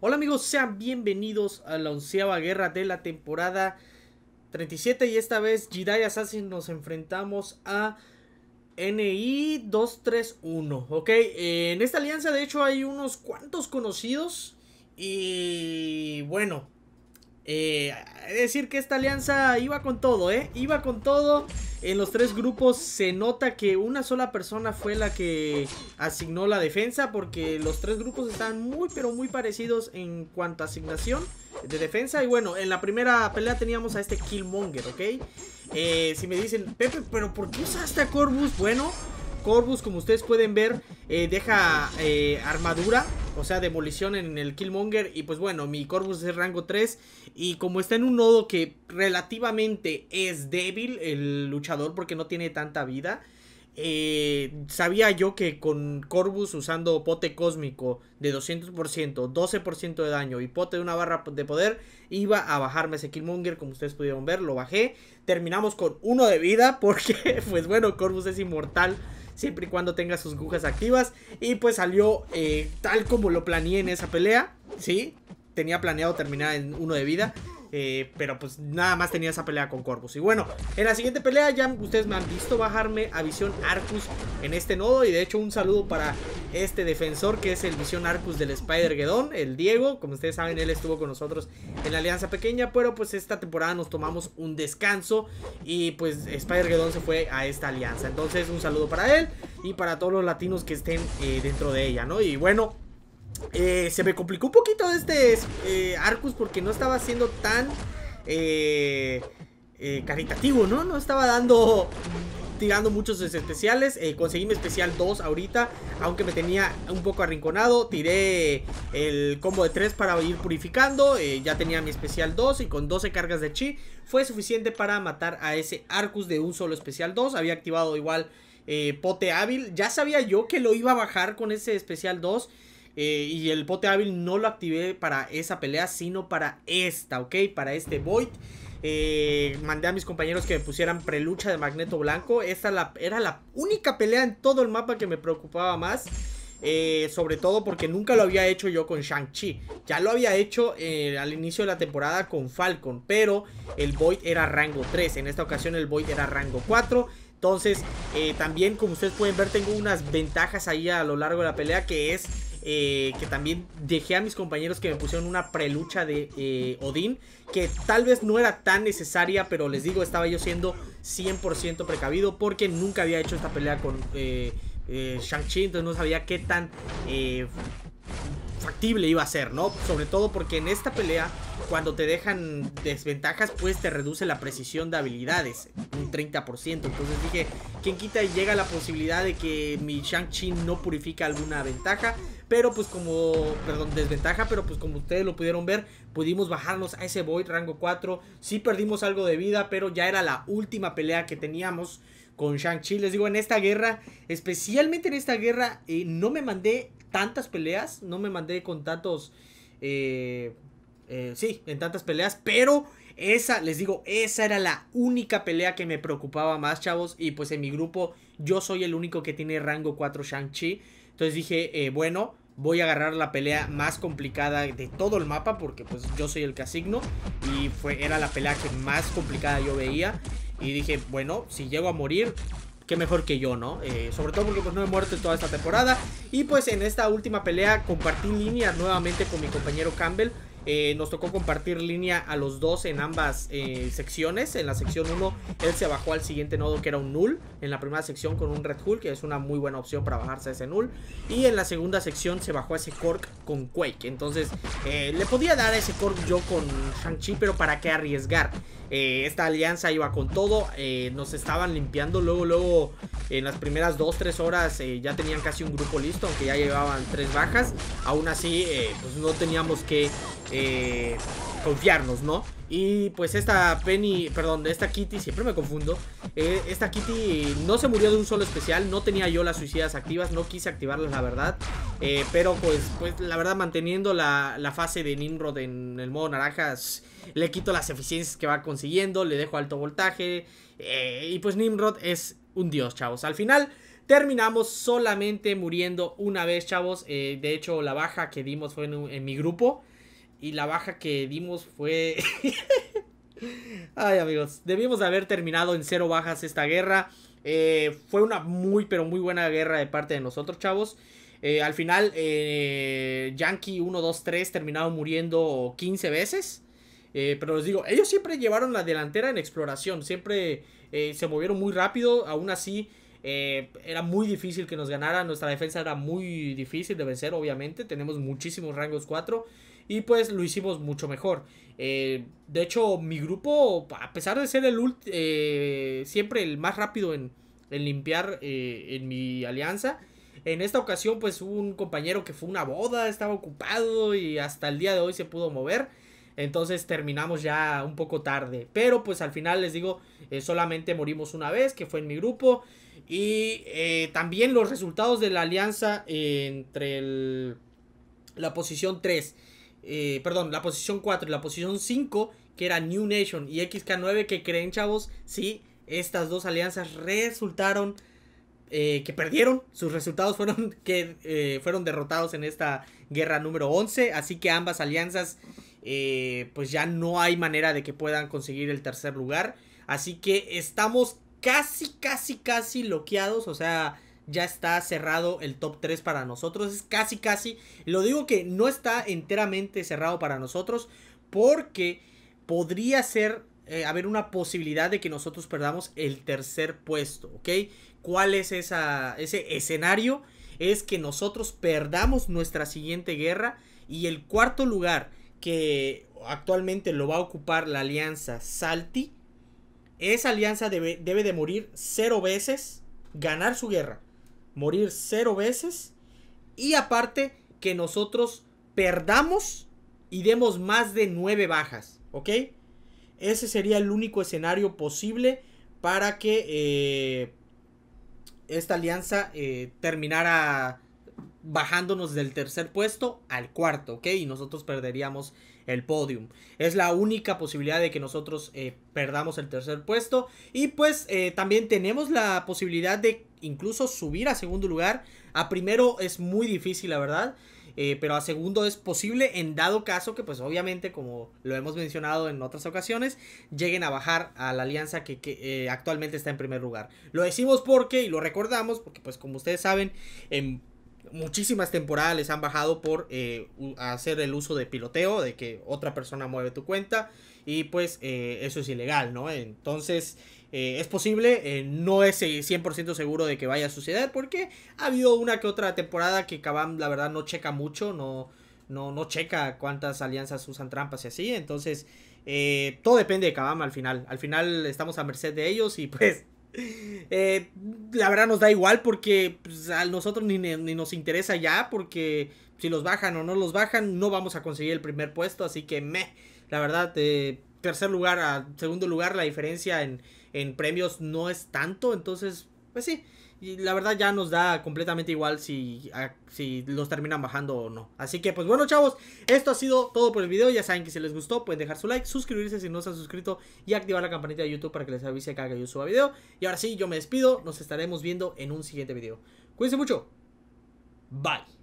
Hola amigos, sean bienvenidos a la onceava guerra de la temporada 37 y esta vez Jedi Assassin nos enfrentamos a NI231, ¿ok? en esta alianza de hecho hay unos cuantos conocidos y bueno, es eh, decir que esta alianza iba con todo, ¿eh? Iba con todo. En los tres grupos se nota que una sola persona fue la que asignó la defensa porque los tres grupos están muy pero muy parecidos en cuanto a asignación de defensa. Y bueno, en la primera pelea teníamos a este Killmonger, ¿ok? Eh, si me dicen, Pepe, pero ¿por qué usaste a Corvus? Bueno, Corvus, como ustedes pueden ver, eh, deja armadura o sea, demolición en el Killmonger. Y pues bueno, mi Corvus es rango 3. Y como está en un nodo que relativamente es débil el luchador porque no tiene tanta vida. Eh, sabía yo que con Corvus usando pote cósmico de 200%, 12% de daño y pote de una barra de poder, iba a bajarme ese Killmonger, como ustedes pudieron ver, lo bajé. Terminamos con uno de vida porque, pues bueno, Corvus es inmortal siempre y cuando tenga sus agujas activas. Y pues salió eh, tal como lo planeé en esa pelea, ¿sí? Tenía planeado terminar en uno de vida. Eh, pero pues nada más tenía esa pelea con Corvus. Y bueno, en la siguiente pelea ya ustedes me han visto bajarme a Visión Arcus en este nodo. Y de hecho un saludo para este defensor que es el Visión Arcus del Spider Gedón, el Diego. Como ustedes saben, él estuvo con nosotros en la Alianza Pequeña. Pero pues esta temporada nos tomamos un descanso. Y pues Spider Gedón se fue a esta alianza. Entonces un saludo para él y para todos los latinos que estén eh, dentro de ella, ¿no? Y bueno... Eh, se me complicó un poquito este eh, Arcus porque no estaba siendo tan eh, caritativo, ¿no? No estaba dando, tirando muchos especiales. conseguí mi especial 2 ahorita, aunque me tenía un poco arrinconado. Tiré el combo de 3 para ir purificando. ya tenía mi especial 2 y con 12 cargas de chi fue suficiente para matar a ese Arcus de un solo especial 2. Había activado igual pote hábil. Ya sabía yo que lo iba a bajar con ese especial 2. Eh, y el bote hábil no lo activé para esa pelea, sino para esta, ¿ok? Para este Void. Eh, mandé a mis compañeros que me pusieran prelucha de Magneto Blanco. Esta era la única pelea en todo el mapa que me preocupaba más. Eh, sobre todo porque nunca lo había hecho yo con Shang-Chi. Ya lo había hecho al inicio de la temporada con Falcon. Pero el Void era rango 3. En esta ocasión el Void era rango 4. Entonces, también como ustedes pueden ver, tengo unas ventajas ahí a lo largo de la pelea que es eh, que también dejé a mis compañeros que me pusieron una prelucha de Odin eh, Odín, que tal vez no era tan necesaria, pero les digo, estaba yo siendo 100% precavido porque nunca había hecho esta pelea con eh, Shang-Chi, entonces no sabía qué tan factible iba a ser, ¿no? Sobre todo porque en esta pelea, cuando te dejan desventajas, pues te reduce la precisión de habilidades, un 30%. Entonces dije, quién quita y llega la posibilidad de que mi Shang-Chi no purifica alguna ventaja, pero pues como, perdón, desventaja, pero pues como ustedes lo pudieron ver, pudimos bajarnos a ese Void rango 4. Sí perdimos algo de vida, pero ya era la última pelea que teníamos con Shang-Chi. Les digo, en esta guerra, especialmente en esta guerra, eh, no me mandé tantas peleas, no me mandé con tantos... Eh, eh, sí, en tantas peleas, pero esa, les digo, esa era la única pelea que me preocupaba más, chavos. Y pues en mi grupo yo soy el único que tiene rango 4 Shang-Chi. Entonces dije, eh, bueno, voy a agarrar la pelea más complicada de todo el mapa porque pues yo soy el que asigno. Y fue, era la pelea que más complicada yo veía. Y dije, bueno, si llego a morir, qué mejor que yo, ¿no? Eh, sobre todo porque pues no he muerto en toda esta temporada. Y pues en esta última pelea compartí línea nuevamente con mi compañero Campbell. Eh, nos tocó compartir línea a los dos en ambas eh, secciones. En la sección 1, él se bajó al siguiente nodo que era un null. En la primera sección con un Red Hulk, que es una muy buena opción para bajarse a ese null. Y en la segunda sección se bajó a ese Cork con Quake. Entonces, le podía dar a ese Cork yo con Shang-Chi, pero ¿para qué arriesgar? Eh, esta alianza iba con todo. Eh, nos estaban limpiando. Luego, luego, en las primeras 2-3 horas eh, ya tenían casi un grupo listo. Aunque ya llevaban tres bajas. Aún así, pues no teníamos que confiarnos, ¿no? Y pues esta Penny, perdón, esta Kitty, siempre me confundo eh, Esta Kitty no se murió de un solo especial No tenía yo las suicidas activas, no quise activarlas la verdad eh, Pero pues, pues la verdad manteniendo la, fase de Nimrod en el modo naranjas Le quito las eficiencias que va consiguiendo, le dejo alto voltaje eh, Y pues Nimrod es un dios chavos Al final terminamos solamente muriendo una vez chavos De hecho la baja que dimos fue en mi grupo y la baja que dimos fue... Ay amigos, debimos de haber terminado en cero bajas esta guerra. Eh, fue una muy pero muy buena guerra de parte de nosotros chavos. Eh, al final eh, Yankee 1, 2, 3 terminaron muriendo 15 veces. pero les digo, ellos siempre llevaron la delantera en exploración. Siempre se movieron muy rápido. Aún así eh, era muy difícil que nos ganara, nuestra defensa era muy difícil de vencer, obviamente. Tenemos muchísimos rangos 4 y pues lo hicimos mucho mejor. Eh, de hecho, mi grupo, a pesar de ser el eh, siempre el más rápido en, en limpiar eh, en mi alianza, en esta ocasión pues un compañero que fue una boda, estaba ocupado y hasta el día de hoy se pudo mover. Entonces terminamos ya un poco tarde. Pero pues al final les digo, eh, solamente morimos una vez, que fue en mi grupo. Y eh, también los resultados de la alianza entre el, la posición 3, eh, perdón, la posición 4 y la posición 5, que era New Nation y XK9, que creen chavos, sí, estas dos alianzas resultaron que perdieron. Sus resultados fueron que fueron derrotados en esta guerra número 11. Así que ambas alianzas eh, pues ya no hay manera de que puedan conseguir el tercer lugar. Así que estamos casi, casi, casi bloqueados. O sea, ya está cerrado el top 3 para nosotros. Es casi, casi. Lo digo que no está enteramente cerrado para nosotros porque podría ser, eh, haber una posibilidad de que nosotros perdamos el tercer puesto, ¿ok? ¿Cuál es esa, ese escenario? Es que nosotros perdamos nuestra siguiente guerra y el cuarto lugar que actualmente lo va a ocupar la alianza Salti. Esa alianza debe, de morir cero veces, ganar su guerra, morir cero veces y aparte que nosotros perdamos y demos más de nueve bajas, ¿ok? Ese sería el único escenario posible para que eh, esta alianza eh, terminara bajándonos del tercer puesto al cuarto, ¿ok? Y nosotros perderíamos el podium. Es la única posibilidad de que nosotros eh, perdamos el tercer puesto. Y pues eh, también tenemos la posibilidad de incluso subir a segundo lugar. A primero es muy difícil, la verdad. Eh, pero a segundo es posible en dado caso que pues obviamente como lo hemos mencionado en otras ocasiones lleguen a bajar a la alianza que, actualmente está en primer lugar lo decimos porque y lo recordamos porque pues como ustedes saben en Muchísimas temporadas les han bajado por eh, hacer el uso de piloteo, de que otra persona mueve tu cuenta y pues eh, eso es ilegal, ¿no? Entonces eh, es posible, no es 100% seguro de que vaya a suceder porque ha habido una que otra temporada que Kabam la verdad no checa mucho, no, no, no checa cuántas alianzas usan trampas y así, entonces todo depende de Kabam al final, al final estamos a merced de ellos y pues eh, la verdad nos da igual porque pues, a nosotros ni, nos interesa ya porque si los bajan o no los bajan no vamos a conseguir el primer puesto, así que me, la verdad, De eh, tercer lugar a segundo lugar la diferencia en, en premios no es tanto, entonces pues sí, y la verdad ya nos da completamente igual si, si los terminan bajando o no. Así que pues bueno chavos, esto ha sido todo por el video. Ya saben que si les gustó pueden dejar su like, suscribirse si no se han suscrito y activar la campanita de YouTube para que les avise cada que yo suba video. Y ahora sí, yo me despido, nos estaremos viendo en un siguiente video. Cuídense mucho. Bye.